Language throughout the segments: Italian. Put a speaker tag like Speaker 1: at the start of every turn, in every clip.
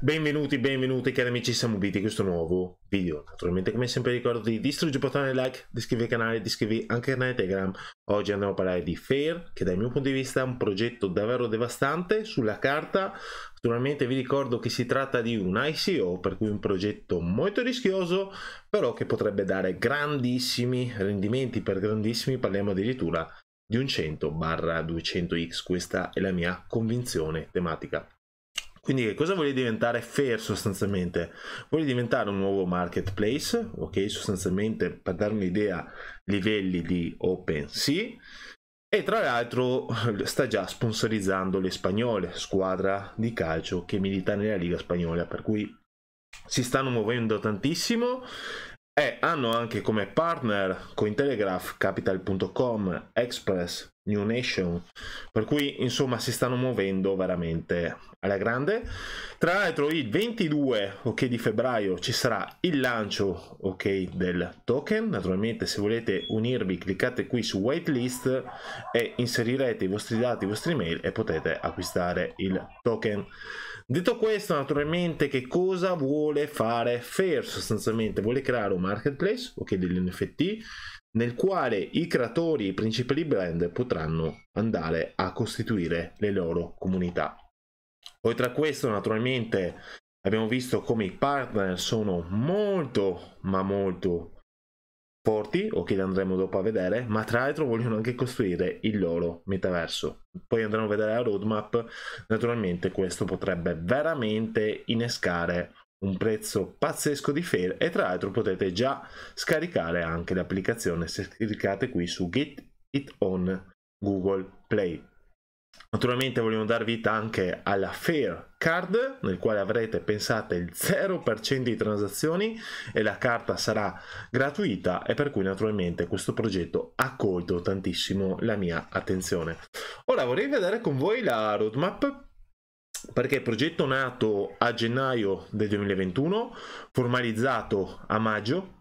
Speaker 1: Benvenuti, benvenuti cari amici Samubiti, questo nuovo video. Naturalmente come sempre ricordo di distruggere il bottone like, di iscrivervi al canale, di iscrivervi anche al canale Telegram. Oggi andiamo a parlare di Fair, che dal mio punto di vista è un progetto davvero devastante sulla carta. Naturalmente vi ricordo che si tratta di un ICO, per cui un progetto molto rischioso, però che potrebbe dare grandissimi rendimenti, per grandissimi parliamo addirittura di un 100-200x, questa è la mia convinzione tematica. Quindi che cosa voglio diventare Fair sostanzialmente? Voglio diventare un nuovo marketplace, ok? Sostanzialmente per dare un'idea livelli di open OpenSea e tra l'altro sta già sponsorizzando le spagnole, squadra di calcio che milita nella Liga Spagnola, per cui si stanno muovendo tantissimo e eh, hanno anche come partner Cointelegraph, Capital.com, Express, New Nation, per cui insomma si stanno muovendo veramente alla grande. Tra l'altro il 22 okay, di febbraio ci sarà il lancio okay, del token, naturalmente se volete unirvi cliccate qui su whitelist e inserirete i vostri dati, i vostri mail e potete acquistare il token. Detto questo, naturalmente, che cosa vuole fare Fair sostanzialmente? Vuole creare un marketplace, ok, degli NFT, nel quale i creatori, i principali brand potranno andare a costituire le loro comunità. Oltre a questo, naturalmente, abbiamo visto come i partner sono molto, ma molto forti, o che li andremo dopo a vedere, ma tra l'altro vogliono anche costruire il loro metaverso. Poi andremo a vedere la roadmap, naturalmente questo potrebbe veramente innescare un prezzo pazzesco di fail e tra l'altro potete già scaricare anche l'applicazione se cliccate qui su Get It On Google Play. Naturalmente vogliono dar vita anche alla Fair card nel quale avrete pensate il 0% di transazioni e la carta sarà gratuita e per cui naturalmente questo progetto ha colto tantissimo la mia attenzione. Ora vorrei vedere con voi la roadmap perché il progetto nato a gennaio del 2021, formalizzato a maggio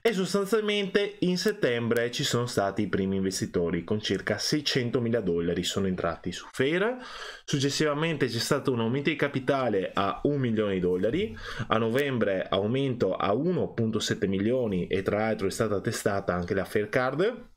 Speaker 1: e sostanzialmente in settembre ci sono stati i primi investitori con circa 600 mila dollari sono entrati su Fair successivamente c'è stato un aumento di capitale a 1 milione di dollari a novembre aumento a 1.7 milioni e tra l'altro è stata testata anche la Fair Card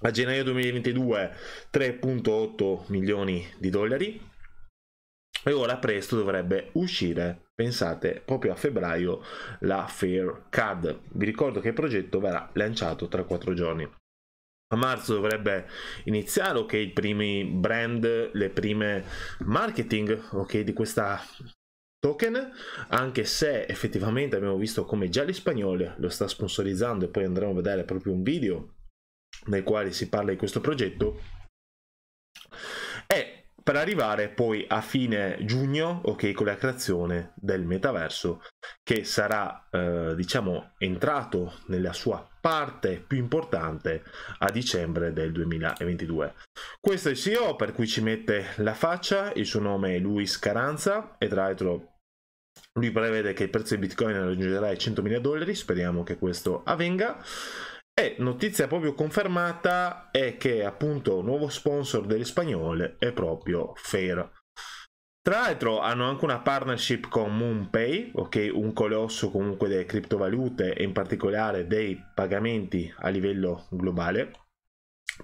Speaker 1: a gennaio 2022 3.8 milioni di dollari e ora presto dovrebbe uscire pensate proprio a febbraio la Fair Card vi ricordo che il progetto verrà lanciato tra quattro giorni a marzo dovrebbe iniziare ok i primi brand le prime marketing ok di questa token anche se effettivamente abbiamo visto come già gli spagnoli lo sta sponsorizzando e poi andremo a vedere proprio un video nel quale si parla di questo progetto per arrivare poi a fine giugno, ok, con la creazione del metaverso che sarà, eh, diciamo, entrato nella sua parte più importante a dicembre del 2022. Questo è il CEO per cui ci mette la faccia, il suo nome è Luis Caranza e tra l'altro lui prevede che il prezzo di Bitcoin raggiungerà i 100.000 dollari, speriamo che questo avvenga. E notizia proprio confermata è che appunto il nuovo sponsor delle spagnole è proprio Fair. Tra l'altro hanno anche una partnership con MoonPay, ok, un colosso comunque delle criptovalute e in particolare dei pagamenti a livello globale.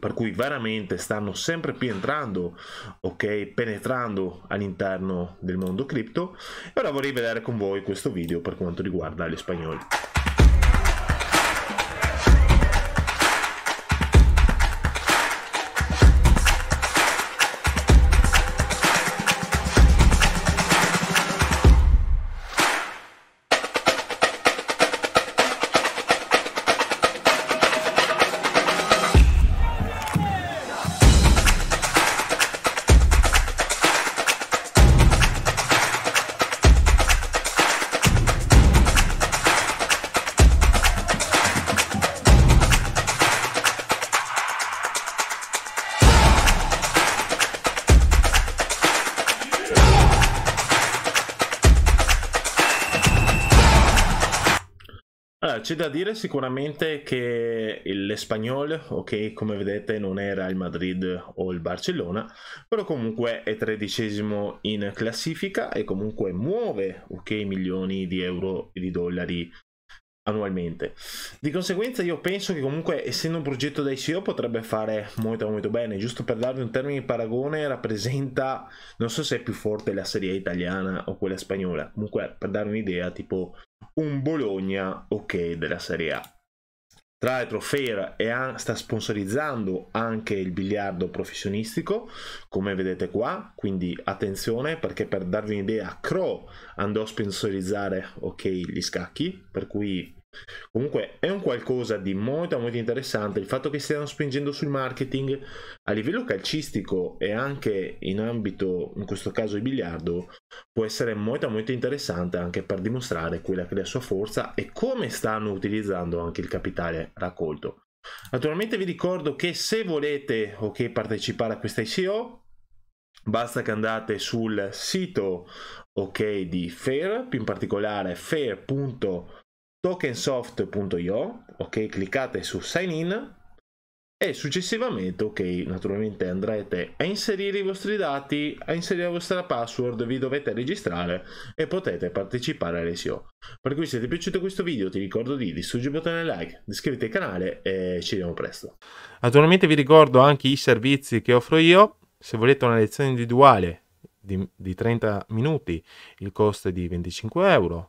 Speaker 1: Per cui veramente stanno sempre più entrando, ok, penetrando all'interno del mondo cripto. E ora vorrei vedere con voi questo video per quanto riguarda gli spagnoli. Allora, c'è da dire sicuramente che l'Espagnol, ok, come vedete non era il Madrid o il Barcellona, però comunque è tredicesimo in classifica e comunque muove, ok, milioni di euro e di dollari annualmente. Di conseguenza io penso che comunque essendo un progetto da ICO potrebbe fare molto molto bene, giusto per darvi un termine di paragone rappresenta, non so se è più forte la serie italiana o quella spagnola, comunque per darvi un'idea tipo un Bologna ok della Serie A. Tra l'altro Fair an- sta sponsorizzando anche il biliardo professionistico, come vedete qua, quindi attenzione perché per darvi un'idea Crow andò a sponsorizzare ok gli scacchi, per cui Comunque è un qualcosa di molto molto interessante il fatto che stiano spingendo sul marketing a livello calcistico e anche in ambito, in questo caso di biliardo, può essere molto molto interessante anche per dimostrare quella che è la sua forza e come stanno utilizzando anche il capitale raccolto. Naturalmente vi ricordo che se volete o okay, che partecipare a questa ICO basta che andate sul sito ok di Fair, più in particolare fair.com tokensoft.io, ok, cliccate su sign in e successivamente, ok, naturalmente andrete a inserire i vostri dati, a inserire la vostra password, vi dovete registrare e potete partecipare all'SEO. Per cui se ti è piaciuto questo video ti ricordo di distruggi il bottone like, iscriviti al canale e ci vediamo presto. Naturalmente vi ricordo anche i servizi che offro io, se volete una lezione individuale di, di 30 minuti il costo è di 25 euro